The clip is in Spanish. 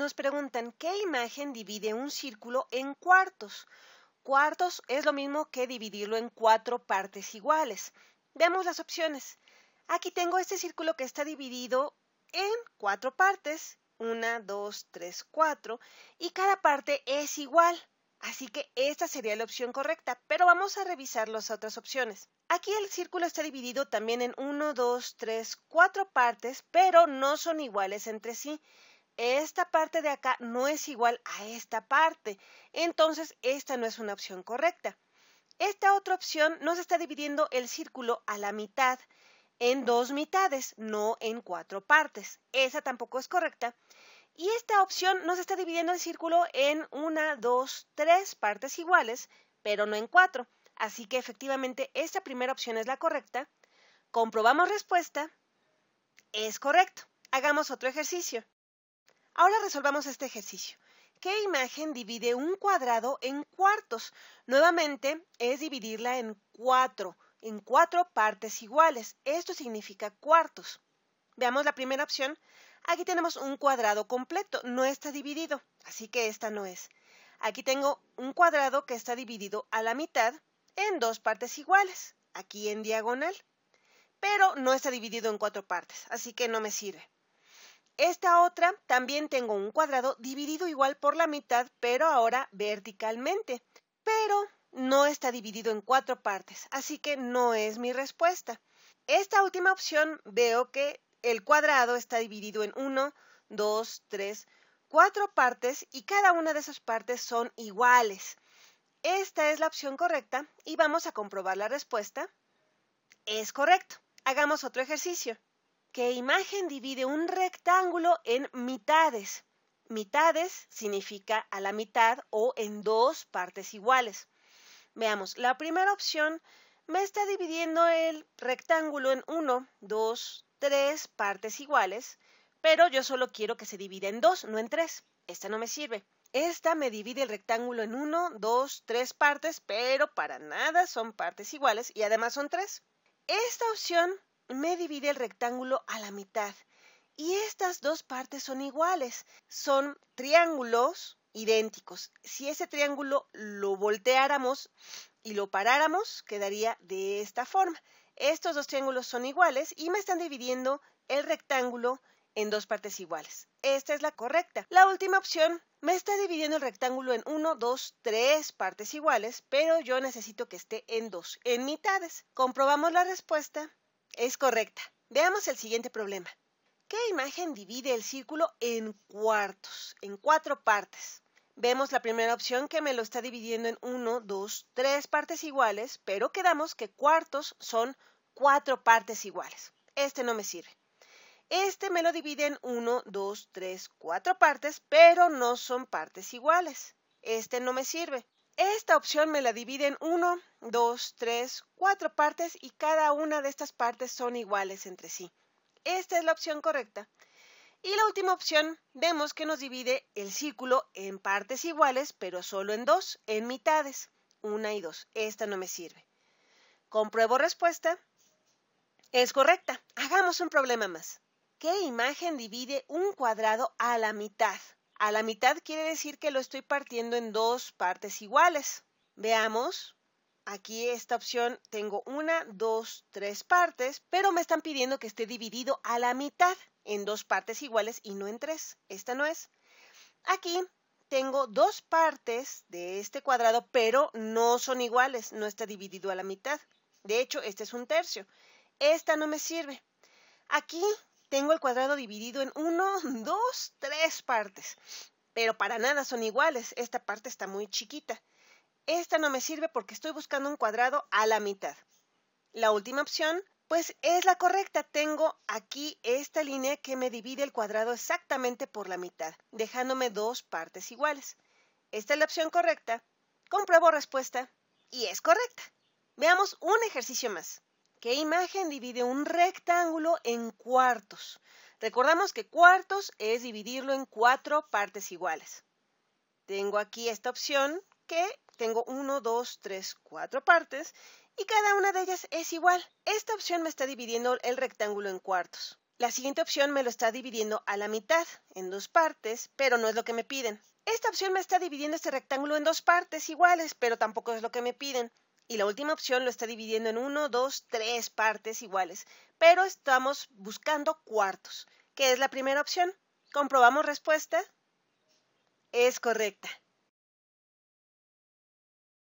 nos preguntan qué imagen divide un círculo en cuartos. Cuartos es lo mismo que dividirlo en cuatro partes iguales. Veamos las opciones. Aquí tengo este círculo que está dividido en cuatro partes. Una, dos, tres, cuatro. Y cada parte es igual. Así que esta sería la opción correcta, pero vamos a revisar las otras opciones. Aquí el círculo está dividido también en uno, dos, tres, cuatro partes, pero no son iguales entre sí esta parte de acá no es igual a esta parte. Entonces, esta no es una opción correcta. Esta otra opción nos está dividiendo el círculo a la mitad en dos mitades, no en cuatro partes. Esa tampoco es correcta. Y esta opción nos está dividiendo el círculo en una, dos, tres partes iguales, pero no en cuatro. Así que efectivamente esta primera opción es la correcta. Comprobamos respuesta. Es correcto. Hagamos otro ejercicio. Ahora resolvamos este ejercicio. ¿Qué imagen divide un cuadrado en cuartos? Nuevamente es dividirla en cuatro, en cuatro partes iguales. Esto significa cuartos. Veamos la primera opción. Aquí tenemos un cuadrado completo, no está dividido, así que esta no es. Aquí tengo un cuadrado que está dividido a la mitad en dos partes iguales, aquí en diagonal, pero no está dividido en cuatro partes, así que no me sirve. Esta otra también tengo un cuadrado dividido igual por la mitad, pero ahora verticalmente. Pero no está dividido en cuatro partes, así que no es mi respuesta. Esta última opción veo que el cuadrado está dividido en 1, 2, 3, 4 partes y cada una de esas partes son iguales. Esta es la opción correcta y vamos a comprobar la respuesta. Es correcto. Hagamos otro ejercicio que imagen divide un rectángulo en mitades. Mitades significa a la mitad o en dos partes iguales. Veamos, la primera opción me está dividiendo el rectángulo en uno, dos, tres partes iguales, pero yo solo quiero que se divida en dos, no en tres. Esta no me sirve. Esta me divide el rectángulo en uno, dos, tres partes, pero para nada son partes iguales y además son tres. Esta opción me divide el rectángulo a la mitad. Y estas dos partes son iguales, son triángulos idénticos. Si ese triángulo lo volteáramos y lo paráramos, quedaría de esta forma. Estos dos triángulos son iguales y me están dividiendo el rectángulo en dos partes iguales. Esta es la correcta. La última opción me está dividiendo el rectángulo en 1, 2, 3 partes iguales, pero yo necesito que esté en dos, en mitades. Comprobamos la respuesta es correcta. Veamos el siguiente problema. ¿Qué imagen divide el círculo en cuartos, en cuatro partes? Vemos la primera opción que me lo está dividiendo en uno, dos, tres partes iguales, pero quedamos que cuartos son cuatro partes iguales. Este no me sirve. Este me lo divide en uno, dos, tres, cuatro partes, pero no son partes iguales. Este no me sirve. Esta opción me la divide en 1, 2, 3, 4 partes y cada una de estas partes son iguales entre sí. Esta es la opción correcta. Y la última opción, vemos que nos divide el círculo en partes iguales, pero solo en dos, en mitades. Una y dos. Esta no me sirve. Compruebo respuesta. Es correcta. Hagamos un problema más. ¿Qué imagen divide un cuadrado a la mitad? A la mitad quiere decir que lo estoy partiendo en dos partes iguales. Veamos, aquí esta opción tengo una, dos, tres partes, pero me están pidiendo que esté dividido a la mitad en dos partes iguales y no en tres. Esta no es. Aquí tengo dos partes de este cuadrado, pero no son iguales, no está dividido a la mitad. De hecho, este es un tercio. Esta no me sirve. Aquí tengo el cuadrado dividido en 1, 2, 3 partes. Pero para nada son iguales, esta parte está muy chiquita. Esta no me sirve porque estoy buscando un cuadrado a la mitad. La última opción, pues es la correcta. Tengo aquí esta línea que me divide el cuadrado exactamente por la mitad, dejándome dos partes iguales. Esta es la opción correcta. Compruebo respuesta y es correcta. Veamos un ejercicio más. ¿Qué imagen divide un rectángulo en cuartos? Recordamos que cuartos es dividirlo en cuatro partes iguales. Tengo aquí esta opción que tengo 1, 2, 3, 4 partes y cada una de ellas es igual. Esta opción me está dividiendo el rectángulo en cuartos. La siguiente opción me lo está dividiendo a la mitad, en dos partes, pero no es lo que me piden. Esta opción me está dividiendo este rectángulo en dos partes iguales, pero tampoco es lo que me piden y la última opción lo está dividiendo en uno, dos, tres partes iguales, pero estamos buscando cuartos, ¿qué es la primera opción. Comprobamos respuesta. Es correcta.